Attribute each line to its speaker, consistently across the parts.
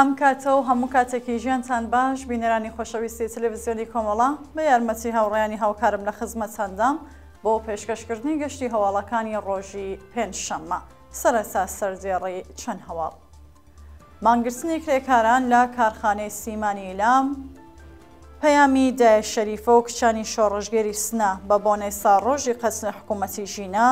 Speaker 1: ئەم کاتەوە هەموو کاتێکی ژیانتان باش بینەرانی خۆشەویستی تەلەڤزیۆنی کۆمەڵا بە یارمەتی هاوڕیانی هاوکارم لە خزمەتەندام بۆ پێشکەشکردنی گەشتی هەواڵەکانی ڕۆژی پێنجشەممە سەرەسا سەرجێڕی چەند هەواڵ. مانگرسنی کرێکاران لە کارخانەی سیمانی لام، پەیامی دای شەریفە و کچانی شۆڕژگەری سنا بە بۆنەی ساڕۆژی قەچنە حکوومەتی ژینا،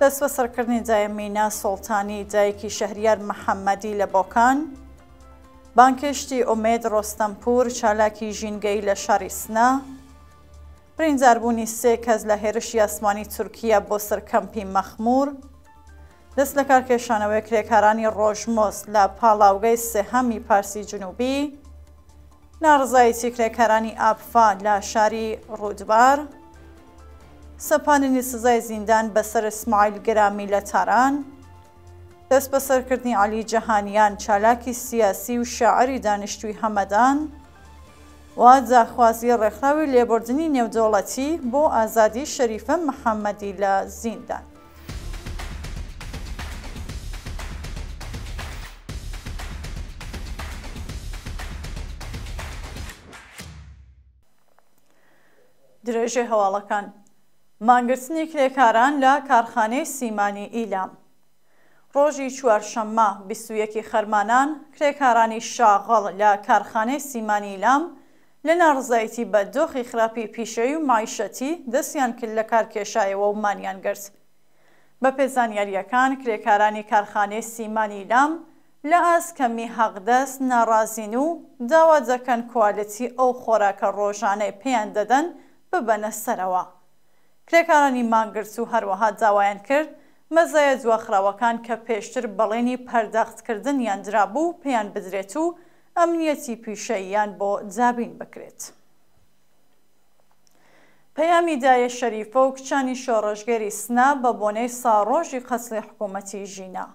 Speaker 1: دەست بە سەرکردنی دایە مینا سڵتانی دایکی شەهریار محەممەدی لە بۆکان، بانکشتی ئۆمێد ڕۆستەمپور چالاکی ژینگەی لە شەڕی سنا، پرینجاربوونی سێ کەس لە هێرشی ئەسمانی تورکیا بۆ سەرکەمپی مەخمور، دەست لە کارکێشانەوەی کرێکارانی ڕۆژمۆست لە پاڵاوگەی سێهەمی پارسی جنوبی، ناڕزایەتی کرێکارانی ئاپفا لە شاری ڕودبار، سەپاننی سزای زیندان بەسەر سمایل گرامی لە تاران، دەست بە سەرکردنی علی جەهانیان چالاکی سیاسی و شاعری دانیشتوی هەمەدان و جاخوازی ڕێکخراوی لێبوردنی نێودەوڵەتی بۆ ئازادی شەریفە محەممەدی لە زیندان. درێژێ هەواڵەکان مانگرتنی کرێکاران لە کارخانەی سیمانی ئیلام ڕۆژی چوارشەممە بیستویەکی خەرمانان کرێکارانی شاغڵ لە کارخانەی سیمانی لام لە ناڕزایەتی بە دۆخی خراپی پیشەی و مایشەتی دەستیان کرد لە کارکێشایەوە و مانیان گرت. بە پێزانیاریەکان کرێکارانی کارخانەی سیمانی لام لە ئاسکەمی حەقدەست ناڕازین و داوا دەکەن کوالەتی ئەو خۆراکە ڕۆژانەی پێیان دەدەن ببەنە سەرەوە. کرێکارانی مانگرس و هەروەها داوایان کرد، مەزایە جواخراوەکان کە پێشتر بەڵێنی پەرداختکردن یان درابوو پێیان بدرێت و ئەمنیەتی پیشەیان بۆ جابین بکرێت. پەیامی دایە شەریفە و کچانی شۆڕژگەری سنا بە بۆنەی ساڕۆژی قەسڵی حکوومەتی ژینا.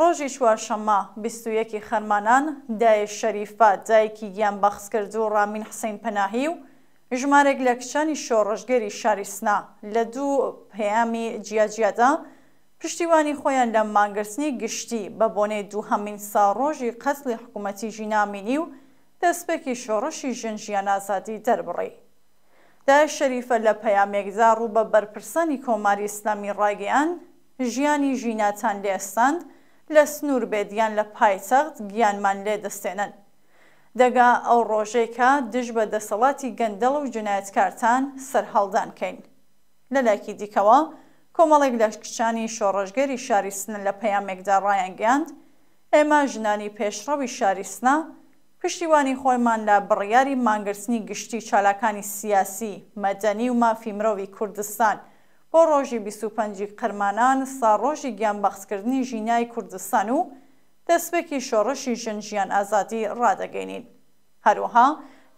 Speaker 1: ڕۆژی چوارشەممە 21 خەرمانان دایش شەریفا دایکی گیان بەخس کرد و ڕامین حسین پەناهی و ژمارێک لە کچانی شۆڕژگەری شاریسنا لە دوو پەیامی جیاجیادا پشتیوانی خۆیان لە مانگرسنی گشتی بە بۆنەی دوو هەمین ساڕۆژی قەتلی حکوومەتی ژینامینی و دەستپێکی شۆڕشی ژنجیان ئازادی دەربڕی. دای شەریفە لە پەیامێکدا ڕوو بە بەرپرسانی کۆماری ئسلامی ڕاگەیان ژیانی ژیناتان لێستاند لە سنوور بێت یان لە پایسەخت گیانمان لێ دەستێنن. دەگا ئەو ڕۆژێکە دژ بە دەسەڵاتی گەندەڵ و جنایەتکارتان سەررهڵدانکەین. لەلاکی دیکەوە، کۆمەڵێک لەشکشانی شۆڕژگەری شاری سنە لە پەیامێکدا ڕایەنگەاند، ئێمە ژنانی پێشڕەوی شاری سنە، پشتیوانی خۆیمان لە بڕیاری مانگرسنی گشتی چالاکانی سیاسی، مەدەنی و مافی مرۆوی کوردستان، بۆ ڕۆژی 25 قەرمانان ساڕۆژی گیانبەخسکردنی ژینای کوردستان و دەستپێکی شۆڕشی ژنجیان ئازادی ڕدەگەینین. هەروها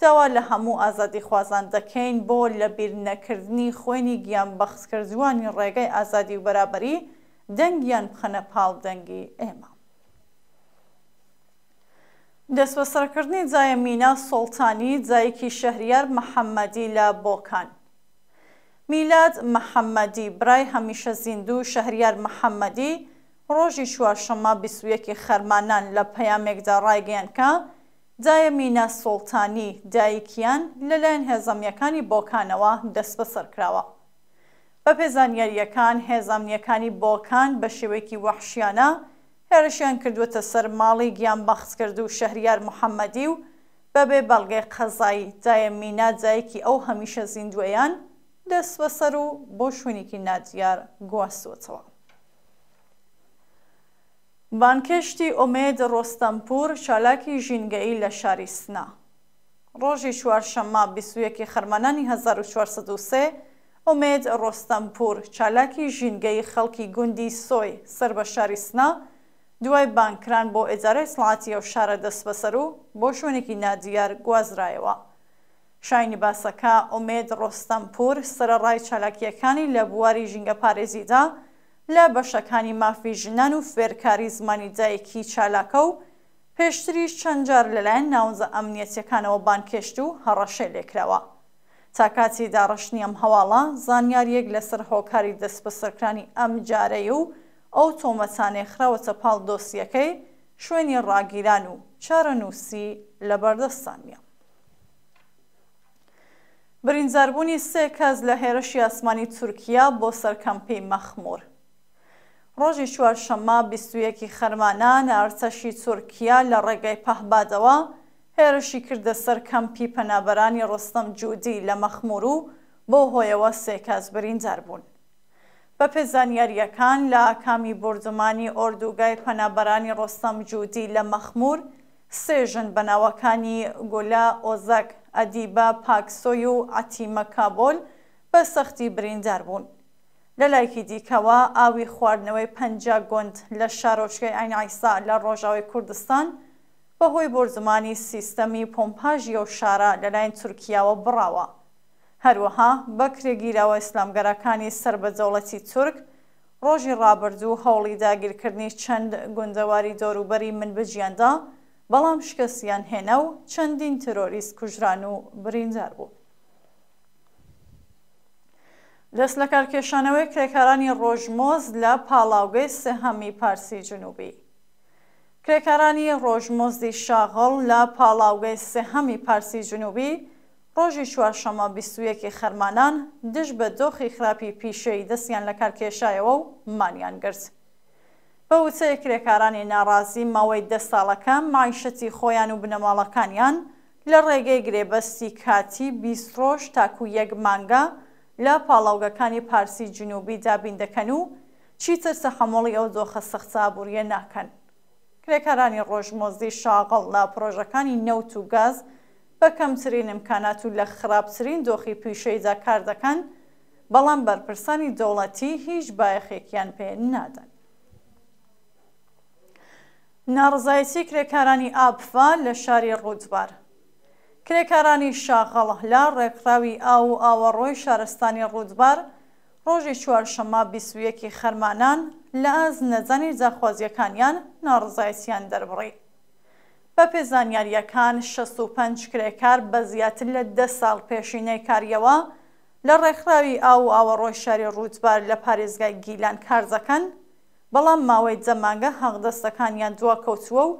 Speaker 1: داوا لە هەموو ئازادی خوازان دەکەین بۆ لە بیرنەکردنی خوێنی گیانبەخسکردوانی ڕێگەی ئازادی و بەرابەری دەنگیان بخەنە پاڵ دەنگی ئێمە. دەستبەسەرکردنی جایە مینا سڵتانی جایەکی شەهریار محەممەدی لە بۆکان. میلاد محەممەدی برای هەمیشە زیندوو شەهریار محەممەدی ڕۆژی چوارشەمە بیسویەکی خەرمانان لە پەیامێکدا ڕایگەیان کە دایە مینە سوڵتانی دایکیان لەلایەن هێزەمیەکانی بۆکانەوە دەست بەسەر کراوە. بە پێزانیاریەکان هێزانیەکانی بۆکان بە شێوەیەکی وەحشیانە هێرشیان کردووەتە سەر ماڵی گیان بەخس کرد و شەهریار محەممەدی و بەبێ بەڵگەی قەزایی دایە مینە دایکی ئەو هەمیشە زیندوەیان، دەست بەسەر و بۆ شوێنێکی ناجیار گواستوەتەوە. بانکشتی ئۆمێد ڕۆستەمپور چالاکی ژینگەی لە شاری سنا. ڕۆژی چوارشەمما بیسویەکی خەرمانانی 1403 ئۆمێد ڕۆستەمپور چالاکی ژینگەی خەڵکی گوندی سۆی سەر بە شاری سنا، دوای بانکران بۆ ئێجارە سڵاتی ئەو شارە دەست بەسەر و بۆ شوێنێکی نادیار گوازرایەوە. شاینی باسەکە ئۆمێد ڕۆستەمپور سرە ڕای چالاکیەکانی لە بواری ژینگە پارێزیدا لە بەشەکانی مافی ژنان و فێرکاری زمانی دایکی چالاکە و پێشتری چەندجار لەلایەن ناوزە ئەمنیەتەکانەوە بانکشت و هەڕەشێ لێکراوە. تاکاتی داڕشنیم هەواڵە زانیاریەک لەسەر هۆکاری دەست بە سەرکرانی ئەم جارەی و ئەو تۆمەچانێ خراوەتە پاڵ دۆسیەکەی شوێنی ڕاگیران و چارە نووسی لە بەردەستانە. برینداربوونی سێ کەس لە هێرشی ئاسمانی تورکیا بۆ سەرکەمپی مەخمور. ڕۆژی چوارشەمە بیستویەکی خەرمانان ئارچەشی تورکیا لە ڕێگەی پەهبادەوە هێرشی کردە سەر کەمپی پەنابەرانی ڕۆستەم جودی لە مەخمور و بۆ هۆیەوە سێ کەس بریندار بوون. بە پێزانیاریەکان لە ئاکامی بردمانی ئۆردوگای پەنابەرانی ڕۆستەم جودی لە مەخمور سێژن بەناوەکانی گولا ئۆزەک ئەدیبە پاکسۆی و ئەتیمە کابۆل بە سەختی بریندار بوون. لە لایکی دیکەوە ئاوی خواردنەوەی پنج گۆند لە شارۆچکەی ئاینایسا لە ڕۆژاوی کوردستان بەهۆی بۆرزمانی سیستەمی پۆمپاژی و شارە لەلایەن تورکیاوە بڕاوە. هەروەها بە کرێگیرەوە ئیسلامگەرەکانی سەر بەجەوڵەتی تورک، ڕۆژی ڕابردوو هەوڵی داگیرکردنی چەند گوندەواری دەوروبەری من بجیاندا، بەڵام شکستیان هێنا و چەندین تۆریست کوژران و بریندار بوو. دەست لە کارکێشانەوەی کرێکارانی ڕۆژمۆز لە پاڵاوگەی سەهەمی پارسی جنوبی. کرێکارانی ڕۆژمۆزی شاغڵ لە پاڵاوگەی سەهەمی پارسی جنوبی، ڕۆژی چوارشەمە بیستویەکی خەرمانان دش بە دۆخی خراپی پیشەی دەستیان لە کارکێشایەوە و مانیان گرت. بە وچەیە کرێکارانی ناڕازی ماوەی دە ساڵەکە مایشەتی خۆیان و بنەماڵەکانیان لە ڕێگەی گرێبەستی کاتی بیسۆش تاکو یەک مانگە لە پاڵاوگەکانی پارسی جنوبی دابین دەکەن و چیتر سەخەمۆڵی ئەو دۆخە سەخچابوریە ناکەن. کرێکارانی ڕۆژمۆزی شاغڵ لە پرۆژەکانی نەوت و گاز بە کەمترین امکانات و لە خراپترین دۆخی پیشەیدا کار دەکەن، بەڵام بەرپرسانی دەوڵەتی هیچ بایەخێکیان پێ نادەن. ناڕزایەتی کرێکارانی ئاپفا لە شاری ڕوودبار. کرێکارانی شاغەڵ لا ڕێکراوی ئا و ئاوەڕۆی شارستانی ڕوودبار، ڕۆژی چوارشەما بیسویەکی خەرمانان لە ئاز نەزانی جاخوازیەکانیان ناڕزایسیان دەربڕی. بە پێزانیاریەکان 65 کرێکار بە زیاتر لە ده ساڵ پێشینەی کاریەوە لە ڕێکخراوی ئاو ئاوەڕۆی شاری ڕوودبار لە پارێزگای گیلان کارزەکەن بەڵام ماوەی جەمانگە هەڵدەستەکانیان دوا کەوتووە و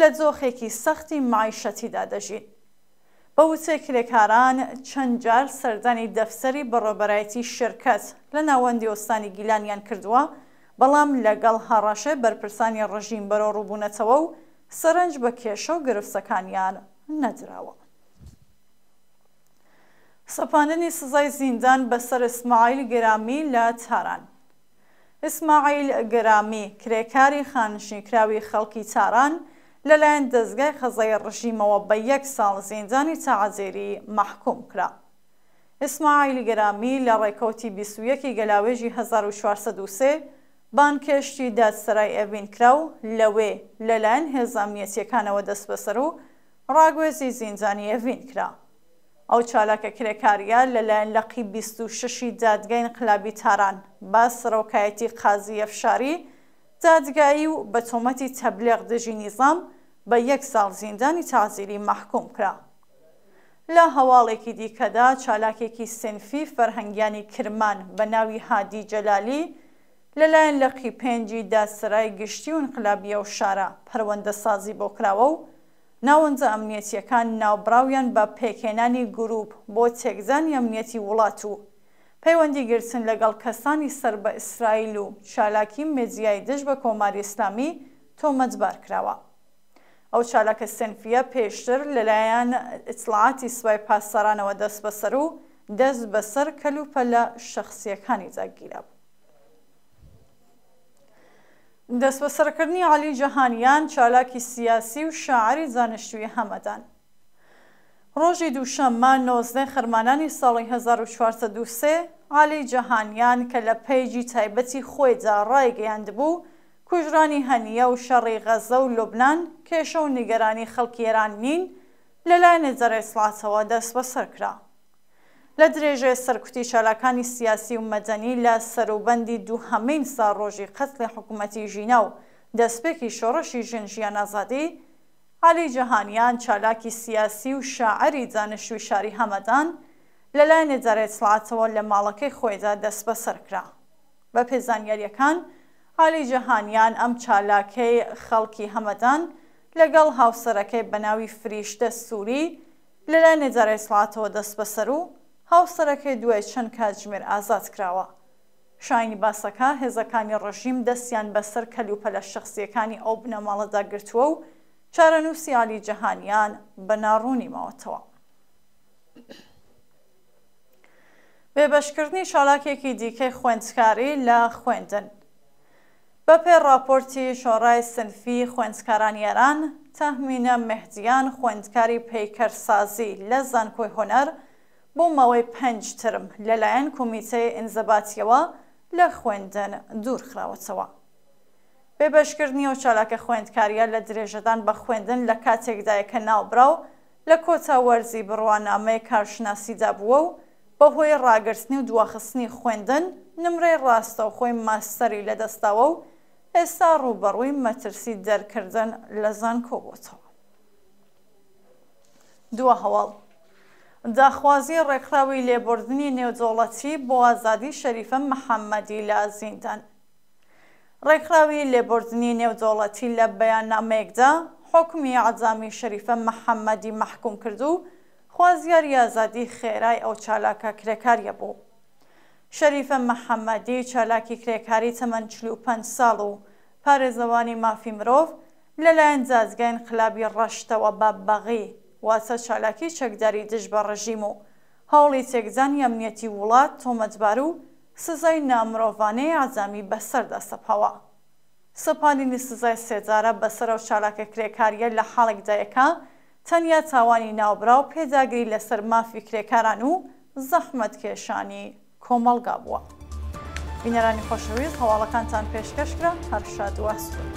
Speaker 1: لە جۆخێکی سەختی مایشەتیدا دەژین. بە وچێ کرێکاران چەند جار سەردانی دەفسەری بەڕۆبەرایەتی شرکەت لە ناوەندی ئۆستانی گیلانیان کردووە، بەڵام لەگەڵ هەڕەشە بەرپرسانی ڕژیم بەرە ڕووبوونەتەوە و سەرنج بە کێشە و گرفتەکانیان نەدراوە. سەپاندنی سزای زیندان بەسەر اسماعیل گرامی لە تاران. ئسماعیل گەرامی کرێکاری خانشینکراوی خەڵکی چاران لەلایەن دەستگای خەزای ڕژیمەوە بە یەک ساڵ زیندانی تەعازێری مەحکوم کرا. ئسماعیل گەرامی لە ڕێکەوتی 21 گەلاوێژی 1940 بانکێشتی دادسەرای ئەڤین کرا و لەوێ لەلایەن هێزامیەتیەکانەوە دەست بەسەر و ڕاگوێزی زیندانی ئەڤین کرا. ئەو چالاکە کرێکاریە لەلایەن لەقی 26 دادگەین قلابی تاران با سەرۆکایەتی قازی ئەفشاری دادگایی و بە تۆمەتی تەبلێغ دژی نیزام بە یەک ساڵ زیندانی تازیری محکوم کرا. لە هەواڵێکی دیکەدا چالاکێکی سنفی فەرهەنگیانی کرمان بە ناوی هادی جەلالی لەلایەن لەقی پێنجی داسرای گشتی و انقلابیە و شارە پەروەندە سازی بۆ کراوە و ناوەندە ئەمنیەتیەکان ناوبراویان بە پێکێنانی گروپ بۆ تێکزانی ئەمنیەتی وڵات و پەیوەندی گرتن لەگەڵ کەسانی سەر بە ئیسرائیل و چالاکی مێدیای دژ بە کۆماری ئسلامی تۆمەجبار کراوە. ئەو چالاکە سنفە پێشتر لەلایەن ئیتلاعاتی سوای پاسەرانەوە دەست بەسەر و دەست بەسەر کەلوپە لە شخصیەکانی جاگیرە بوو. دەست بە سەرکردنی علی جەهانیان چالاکی سیاسی و شاعری زانشتوی هەمەدان. ڕۆژی دووشەممە نۆزدە خەرمانانی ساڵی 1940 علی جەهانیان کە لە پەیجی تایبەتی خۆیدا ڕایگەیاند بوو، کوژرانی هەنیە و شەڕی غەزە و لوبناان کێشە و نیگەرانی خەڵکیێران نین لەلایەن نێزەر ئیسلاتەوە دەست بەسەرکرا. لە درێژێ سەرکوتی شالاکانی سیاسی و مەدەنی لە سەروبەندی دوو هەمین سا ڕۆژی قەتلی حکوومەتی ژینە و دەستپێکی شۆڕەشی ژنجیان ئازادی، علی جەهانیان چالاکی سیاسی و شاعری دانشوی شاری هەمەدان لەلای نێجارێت سڵاتەوە لە ماڵەکەی خۆیدا دەست بە سەرکرا. بە پێزانیاریەکان، علی جەهانیان ئەم چالاکەی خەڵکی هەمەدان لەگەڵ هاوسەرەکەی بەناوی فریشتە سووری لەلای نێجارێت سڵاتەوە دەست بەسەر و هاوسەرەکەی دوای چەند کاتژمێر ئازاد کراوە. شانی باسەکە هێزەکانی ڕژیم دەستیان بەسەر کەلوپەلە شخصیەکانی ئەو بنەماڵەدا گرتووە و چارەنووسی علی جەهانیان بە ناڕوونی ماوەتەوە. بێبشکردنی شالاکێکی دیکەی خوێندکاری لە خوێندن. بەپێ راپۆرتی شۆڕای سنفی خوێندکارانی ئێران تەمینە مهدیان خوێندکاری پەیکەرسازی لە زانکۆی هۆنەر بۆ ماوەی پێنج ترم لەلایەن کمیسەی ئینزەباتیەوە لە خوێندن دوورخراوەتەوە. بێبشکردنی و چالاکە خوێندکاریە لە درێژەدان بە خوێندن لە کاتێکدایەکە ناوبرا و لە کۆتا وەرزی بڕوانامەی کارشناسیدا بووە و بەهۆی ڕاگرستنی و دواخستنی خوێندن نمرەی ڕاستە و خۆی ماستەری لەدەستاوە و ئێستا ڕوبەڕووی مەترسی دەرکردن لە زان کۆبتەوە. دووە هەواڵ. داخوازی ڕێکخراوی لێبوردنی نێوجۆڵەتی بۆ ئازادی شەریفە محەممەدی لە زیندان. ڕێکخراوی لێبوردنی نێوجۆڵەتی لە بەیانامەیەکدا حکمی عزامی شەریفە محەممەدی محکوم کرد و خوازیاری ئازادی خێرای ئەو چالاکە کرێکاریە بوو. شەریفە محەممەدی چالاکی کرێکاری تەمەنچل و پێ ساڵ و پارێزەوانی مافی مرۆڤ لەلایەن جازگەین خلابی ڕەشتەوە بە بەغی واتە چالاکی چەکداری دژ بە ڕژیم و هەوڵی تێکزانی ئەمنیەتی وڵات تۆمەتبار و سزای نامرۆڤانەی ئازامی بەسەردا سەپاوە. سەپاندنی سزای سێجارە بەسەرە و چالاکە کرێکاریە لە حاڵێکدایەکە تەنیا تاوانی ناوبرا و پێداگری لەسەر مافی کرێکاران و زەحمت کێشانی کۆمەڵگا بووە. بینەرانی خۆشەویست هەواڵەکانتان پێشکەشکرا هەرشاد وەستون.